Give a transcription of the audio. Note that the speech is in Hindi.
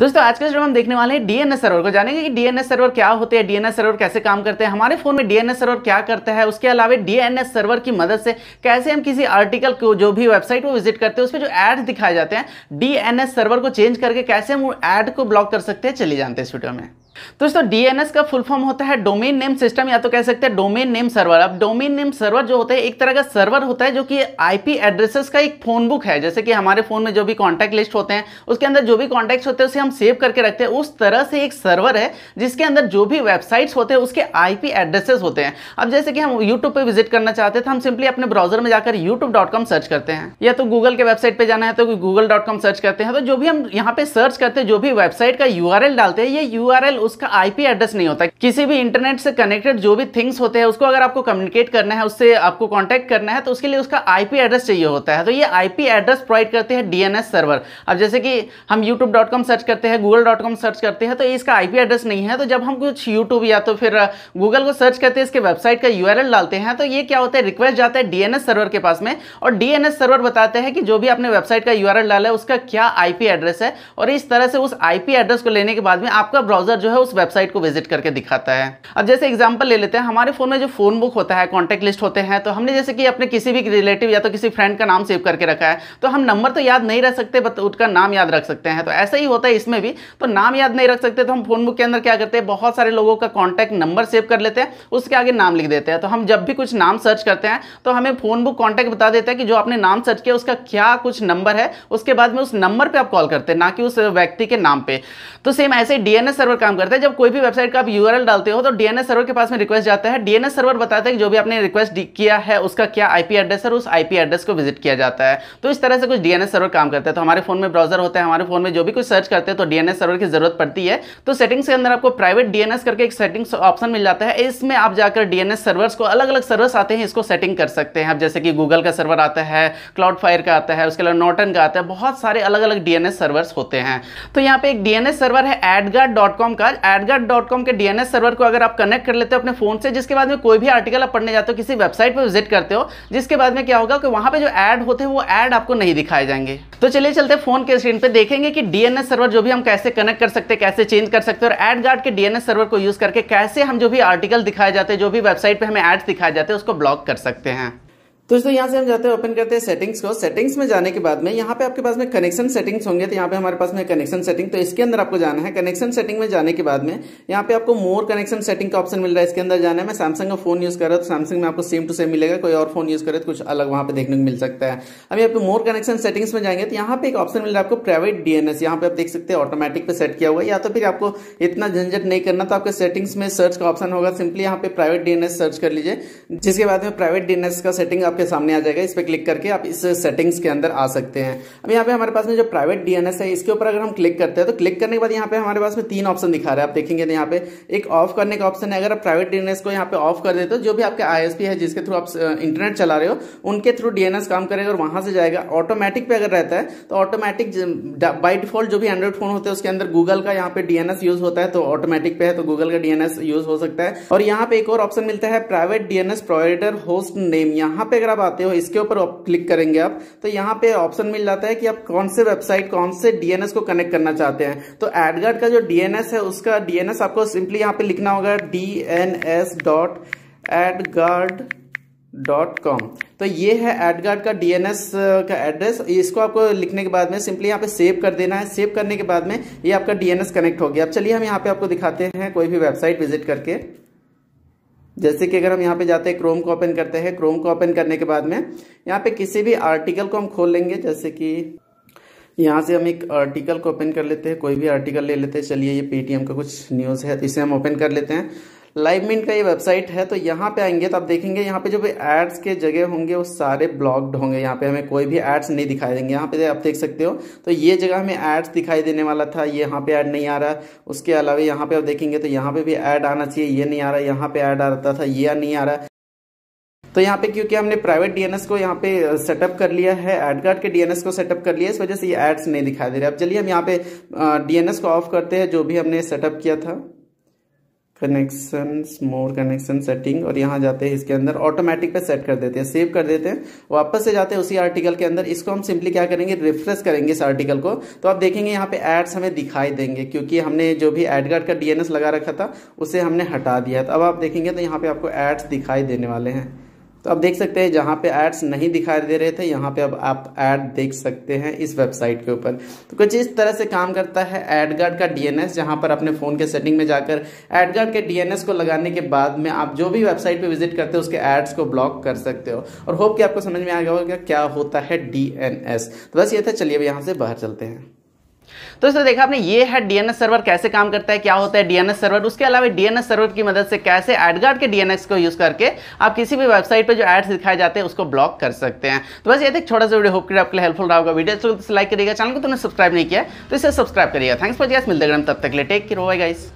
दोस्तों आज के जो हम देखने वाले हैं डीएनएस सर्वर को जानेंगे कि डीएनएस सर्वर क्या होते हैं डीएनएस सर्वर कैसे काम करते हैं हमारे फोन में डीएनएस सर्वर क्या करता है उसके अलावा डीएनएस सर्वर की मदद से कैसे हम किसी आर्टिकल को जो भी वेबसाइट पर विजिट करते हैं उस पर जो एड दिखाए जाते हैं डीएनएस सर्वर को चेंज करके कैसे हम एड को ब्लॉक कर सकते हैं चले जानते हैं इस वीडियो में तो दोस्तों डीएनएस का फुल फॉर्म होता है डोमेन नेम सिस्टम या तो कह सकते हैं डोमेन नेम सर्वर अब डोमेन नेम सर्वर जो होता है एक तरह का सर्वर होता है जो कि आईपी एड्रेसेस का एक फोन बुक है जैसे कि हमारे फोन में जो भी कॉन्टैक्ट लिस्ट होते हैं उसके अंदर जो भी कॉन्टैक्ट होते हैं उसे हम सेव करके रखते हैं उस तरह से एक सर्वर है जिसके अंदर जो भी वेबसाइट्स होते हैं उसके आई एड्रेसेस होते हैं अब जैसे कि हम यूट्यूब पर विजिट करना चाहते थे तो हम सिंपली अपने ब्राउजर में जाकर यूट्यूब सर्च करते हैं या तो गूगल के वेबसाइट पर जाना है तो गूगल सर्च करते हैं तो जो भी हम यहाँ पे सर्च करते हैं जो भी वेबसाइट का यू डालते हैं ये यू उसका आईपी एड्रेस नहीं होता किसी भी इंटरनेट से कनेक्टेड जो भी थिंग्स होते हैं उसको अगर आपको कम्युनिकेट करना है उससे आपको कॉन्टेक्ट करना है तो उसके लिए उसका आईपी एड्रेस चाहिए होता है तो ये आईपी एड्रेस प्रोवाइड करते हैं डीएनएस सर्वर अब जैसे कि हम यूट्यूब डॉट कॉम सर्च करते हैं गूगल डॉट कॉम सर्च करते हैं तो इसका आईपी एड्रेस नहीं है तो जब हम कुछ यूट्यूब या तो फिर गूगल uh, को सर्च करते हैं इसके वेबसाइट का यूआरएल डालते हैं तो ये क्या होता है रिक्वेस्ट जाता है डीएनएस सर्वर के पास में और डीएनएस सर्वर बताते हैं कि जो भी आपने वेबसाइट का यूआरएल डाला है उसका क्या आईपी एड्रेस है और इस तरह से उस आईपी एड्रेस को लेने के बाद में आपका ब्राउजर जो है उस वेबसाइट को विजिट करके दिखाता है अब जैसे एग्जाम्पल ले लेते हैं हमारे फोन में जो फोन बुक होता है कॉन्टेक्ट लिस्ट होते हैं तो हमने जैसे कि अपने किसी भी रिलेटिव या तो किसी फ्रेंड का नाम सेव करके रखा है तो हम नंबर तो याद नहीं रख सकते बट उसका नाम याद रख सकते हैं तो ऐसा ही होता है इसमें भी तो नाम याद नहीं रख सकते तो हम फोन बुक के अंदर क्या करते हैं बहुत सारे लोगों का कॉन्टैक्ट नंबर सेव कर लेते हैं उसके आगे नाम लिख देते हैं तो हम जब भी कुछ नाम सर्च करते हैं तो हमें फोन बुक कॉन्टैक्ट बता देता है कि जो आपने नाम सर्च किया उसका क्या कुछ नंबर है उसके बाद में उस नंबर पर आप कॉल करते हैं ना कि उस व्यक्ति के नाम पर तो सेम ऐसे डीएनएस सर्वर काम करता है जब कोई भी वेबसाइट का आप यू डालते हो तो डीएनएस सर्वर के पास में रिक्वेस्ट जाता है डीएनएस सर्वर बताता है कि जो भी आपने रिक्वेस्ट किया है उसका क्या आईपी एड्रेस है उस आईपी एड्रेस को विजिट किया जाता है तो इस तरह से कुछ डीएनएस सर्वर काम करता है तो हमारे फोन में ब्राउजर होता है हमारे फोन में जो भी कुछ सर्च करते हैं तो डीएनएस सर्वर की जरूरत पड़ती है तो सेटिंग्स के अंदर आपको प्राइवेट डीएनएस करके एक सेटिंग्स ऑप्शन मिल जाता है इसमें आप जाकर डीएनएस सर्वर्स को अलग अलग सर्वर्स आते हैं इसको सेटिंग कर सकते हैं आप जैसे कि गूगल का सर्वर आता है क्लाउड फायर का आता है उसके अलावा नोटन का आता है बहुत सारे अलग अलग डीएनएस सर्वर्स होते हैं तो यहाँ पे एक डीएनएस सर्वर है एडगार्ड का आज एडगार्ड डॉट कॉम के डीएनएस सर्वर को अगर आप कनेक्ट कर लेते हो अपने फोन से जिसके बाद में कोई भी आर्टिकल आप पढ़ने जाते हो किसी वेबसाइट पर विजिट करते हो जिसके बाद में क्या होगा कि वहां पे जो एड होते हैं वो एड आपको नहीं दिखाए जाएंगे तो चलिए चलते फोन के स्क्रीन पे देखेंगे कि डीएनएस सर्वर जो भी हम कैसे कनेक्ट कर सकते हैं कैसे चेंज कर सकते हैं और एडगार्ड के डीएनएस सर्वर को यूज करके कैसे हम जो भी आर्टिकल दिखाए जाते हैं जो भी वेबसाइट पर हमें एड्स दिखाए जाते हैं उसको ब्लॉक कर सकते हैं दोस्तों यहाँ से हम जाते हैं ओपन करते हैं सेटिंग्स को सेटिंग्स में जाने के बाद में यहाँ पे आपके पास में कनेक्शन सेटिंग्स होंगे तो यहाँ पे हमारे पास में कनेक्शन सेटिंग तो इसके अंदर आपको जाना है कनेक्शन सेटिंग में जाने के बाद में यहाँ पे आपको मोर कनेक्शन सेटिंग का ऑप्शन मिल रहा है इसके अंदर जाना है मैं सैमसंग का फोन यूज कर रहा हूँ तो सैमसंग में आपको सेम टू सेम मिलेगा कोई और फोन यूज करे तो कुछ अलग वहाँ पे देखने को मिल सकता है अब यहाँ पे मोर कनेक्शन सेटिंग्स में जाएंगे तो यहाँ पे एक ऑप्शन मिल रहा है आपको प्राइवेट डीएनएस यहाँ पे आप देख सकते हैं ऑटोमेटिक पे सेट किया हुआ या तो फिर आपको इतना झंझट नहीं करना तो आपके सेटिंग्स में सर्च का ऑप्शन होगा सिंपली यहाँ पे प्राइवेट डीएनएस सर्च कर लीजिए जिसके बाद में प्राइवेट डीएनएस का सेटिंग आप आपके सामने आ जाएगा इस पर क्लिक करके आप इस सेटिंग्स के अंदर आ सकते हैं अब यहाँ पे हमारे पास में जो प्राइवेट डीएनएस है इसके ऊपर अगर हम क्लिक करते हैं तो क्लिक करने के बाद यहाँ पे हमारे पास में तीन ऑप्शन दिखा रहे हैं आप देखेंगे तो यहाँ पे एक ऑफ करने का ऑप्शन है अगर आप प्राइवेट डीएनएस को यहाँ पे ऑफ कर देते हो जो भी आपके आई है जिसके थ्रू आप इंटरनेट चला रहे हो उनके थ्रू डीएनएस काम करेगा और वहां से जाएगा ऑटोमेटिक पे अगर रहता है तो ऑटोमेटिक बाई डिफॉल्ट जो भी एंड्रॉइड फोन होते हैं उसके अंदर गूगल का यहाँ पे डीएनएस यूज होता है तो ऑटोमेटिक पे है तो गूगल का डीएनएस यूज हो सकता है और यहाँ पे एक और ऑप्शन मिलता है private DNS provider host name यहाँ पे अगर अगर आप आते हो इसके ऊपर क्लिक करेंगे आप तो यहाँ पे ऑप्शन मिल जाता है कि आप कौन से वेबसाइट कौन से डीएनएस को कनेक्ट करना चाहते हैं तो एडगार्ड का जो डीएनएस है उसका डीएनएस आपको सिंपली यहाँ पे लिखना होगा DNS dot AdGuard dot com तो ये है एडगार्ड का डीएनएस uh, का एड्रेस इसको आपको लिखने के बाद में सिंपली यहाँ पे सेव कर देना है सेव करने के बाद में ये आपका डीएनएस कनेक्ट हो गया अब चलिए हम यहाँ पे आपको दिखाते हैं कोई भी वेबसाइट विजिट करके जैसे कि अगर हम यहाँ पे जाते हैं क्रोम को ओपन करते हैं क्रोम को ओपन करने के बाद में यहाँ पे किसी भी आर्टिकल को हम खोल लेंगे जैसे कि यहाँ से हम एक आर्टिकल को ओपन कर लेते हैं कोई भी आर्टिकल ले लेते हैं चलिए ये पेटीएम का कुछ न्यूज़ है इसे हम ओपन कर लेते हैं लाइव मिंट का ये वेबसाइट है तो यहाँ पे आएंगे तो आप देखेंगे यहाँ पे जो भी एड्स के जगह होंगे वो सारे ब्लॉक्ड होंगे यहाँ पे हमें कोई भी एड्स नहीं दिखाई देंगे यहाँ पे आप देख सकते हो तो ये जगह हमें एड्स दिखाई देने वाला था ये यहाँ पे ऐड नहीं आ रहा उसके अलावा यहाँ पे आप देखेंगे तो यहाँ पे भी एड आना चाहिए ये नहीं आ रहा यहाँ पे एड आ रहा था ये नहीं आ रहा तो यहाँ पे क्योंकि हमने प्राइवेट डीएनएस को यहाँ पे सेटअप कर लिया है एडगार्ड के डीएनएस को सेटअप कर लिया इस वजह से ये एड्स नहीं दिखाई दे रहे अब चलिए हम यहाँ पे डीएनएस को ऑफ करते हैं जो भी हमने सेटअप किया था कनेक्शन मोर कनेक्शन सेटिंग और यहाँ जाते हैं इसके अंदर ऑटोमेटिक पे सेट कर देते हैं सेव कर देते हैं वापस से जाते हैं उसी आर्टिकल के अंदर इसको हम सिंपली क्या करेंगे रिफ्रेश करेंगे इस आर्टिकल को तो आप देखेंगे यहाँ पे एड्स हमें दिखाई देंगे क्योंकि हमने जो भी एडगार्ड का डीएनएस लगा रखा था उसे हमने हटा दिया था अब आप देखेंगे तो यहाँ पे आपको एड्स दिखाई देने वाले हैं तो आप देख सकते हैं जहाँ पे एड्स नहीं दिखाई दे रहे थे यहाँ पे अब आप एड देख सकते हैं इस वेबसाइट के ऊपर तो कुछ इस तरह से काम करता है एड गार्ड का डीएनएस जहाँ पर अपने फ़ोन के सेटिंग में जाकर एड गार्ड के डीएनएस को लगाने के बाद में आप जो भी वेबसाइट पे विजिट करते हो उसके एड्स को ब्लॉक कर सकते हो और होप कि आपको समझ में आ गया होगा क्या होता है डी तो बस ये था चलिए अब यहाँ से बाहर चलते हैं तो दोस्तों देखा आपने ये है डीएनएस सर्वर कैसे काम करता है क्या होता है डीएनएस सर्वर उसके अलावा डीएनएस सर्वर की मदद से कैसे एडगार्ड के डीएनएस को यूज करके आप किसी भी वेबसाइट पर जो एड्स दिखाए जाते हैं उसको ब्लॉक कर सकते हैं तो बस ये एक छोटा सा वीडियो होप आपके हेल्पफुल रहा होगा वीडियो तो लाइक करिएगा चैनल को तो सब्सक्राइब नहीं किया तो इसे सब्सक्राइब करिएगा थैंक्स फॉर जैस मिलते तब तक ले टेक की गाइस